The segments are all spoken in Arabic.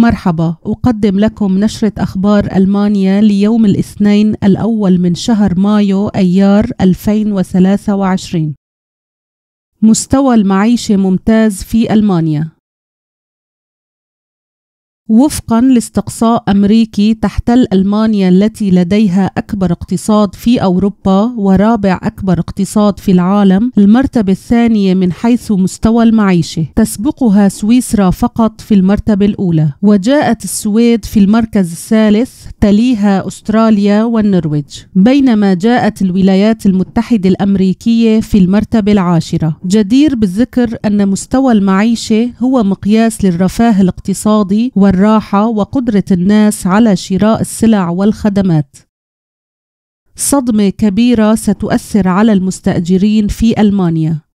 مرحبا أقدم لكم نشرة أخبار ألمانيا ليوم الاثنين الأول من شهر مايو أيار 2023 مستوى المعيشة ممتاز في ألمانيا وفقا لاستقصاء امريكي تحتل المانيا التي لديها اكبر اقتصاد في اوروبا ورابع اكبر اقتصاد في العالم المرتبه الثانيه من حيث مستوى المعيشه تسبقها سويسرا فقط في المرتبه الاولى وجاءت السويد في المركز الثالث تليها استراليا والنرويج بينما جاءت الولايات المتحده الامريكيه في المرتبه العاشره جدير بالذكر ان مستوى المعيشه هو مقياس للرفاه الاقتصادي والرفاه الراحة وقدرة الناس على شراء السلع والخدمات. صدمة كبيرة ستؤثر على المستأجرين في ألمانيا.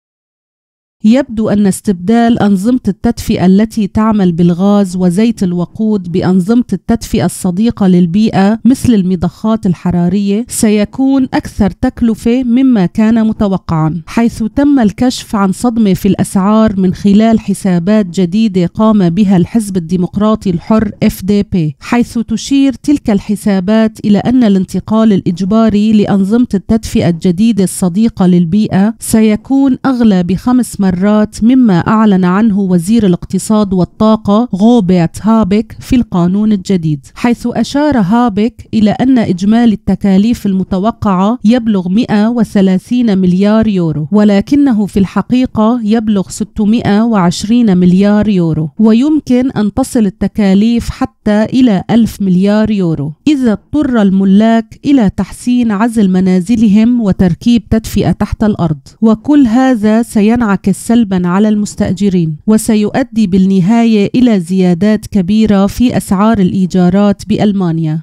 يبدو أن استبدال أنظمة التدفئة التي تعمل بالغاز وزيت الوقود بأنظمة التدفئة الصديقة للبيئة مثل المضخات الحرارية سيكون أكثر تكلفة مما كان متوقعا حيث تم الكشف عن صدمة في الأسعار من خلال حسابات جديدة قام بها الحزب الديمقراطي الحر FDP حيث تشير تلك الحسابات إلى أن الانتقال الإجباري لأنظمة التدفئة الجديدة الصديقة للبيئة سيكون أغلى بخمس مرات مرات مما أعلن عنه وزير الاقتصاد والطاقة غوبيت هابك في القانون الجديد حيث أشار هابك إلى أن إجمالي التكاليف المتوقعة يبلغ 130 مليار يورو ولكنه في الحقيقة يبلغ 620 مليار يورو ويمكن أن تصل التكاليف حتى إلى 1000 مليار يورو إذا اضطر الملاك إلى تحسين عزل منازلهم وتركيب تدفئة تحت الأرض وكل هذا سينعكس سلبا على المستأجرين وسيؤدي بالنهاية إلى زيادات كبيرة في أسعار الإيجارات بألمانيا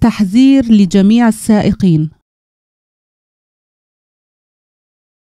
تحذير لجميع السائقين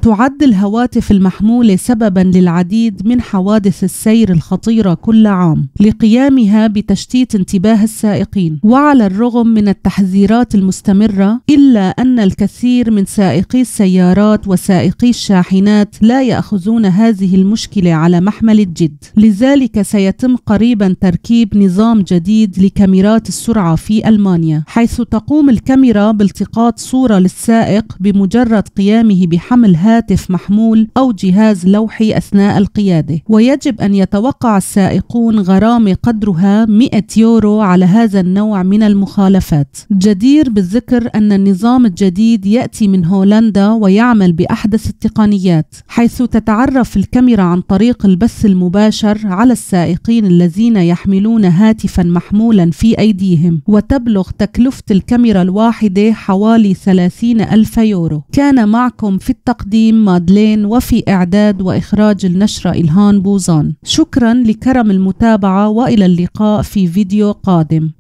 تعد الهواتف المحمولة سببا للعديد من حوادث السير الخطيرة كل عام لقيامها بتشتيت انتباه السائقين وعلى الرغم من التحذيرات المستمرة إلا أن الكثير من سائقي السيارات وسائقي الشاحنات لا يأخذون هذه المشكلة على محمل الجد لذلك سيتم قريبا تركيب نظام جديد لكاميرات السرعة في ألمانيا حيث تقوم الكاميرا بالتقاط صورة للسائق بمجرد قيامه بحمل هاتف محمول أو جهاز لوحي أثناء القيادة ويجب أن يتوقع السائقون غرامة قدرها 100 يورو على هذا النوع من المخالفات جدير بالذكر أن النظام الجديد يأتي من هولندا ويعمل بأحدث التقنيات حيث تتعرف الكاميرا عن طريق البث المباشر على السائقين الذين يحملون هاتفا محمولا في أيديهم وتبلغ تكلفة الكاميرا الواحدة حوالي 30 ألف يورو كان معكم في التقديم تقديم مادلين وفي إعداد وإخراج النشرة إلهان بوزان شكرا لكرم المتابعة وإلى اللقاء في فيديو قادم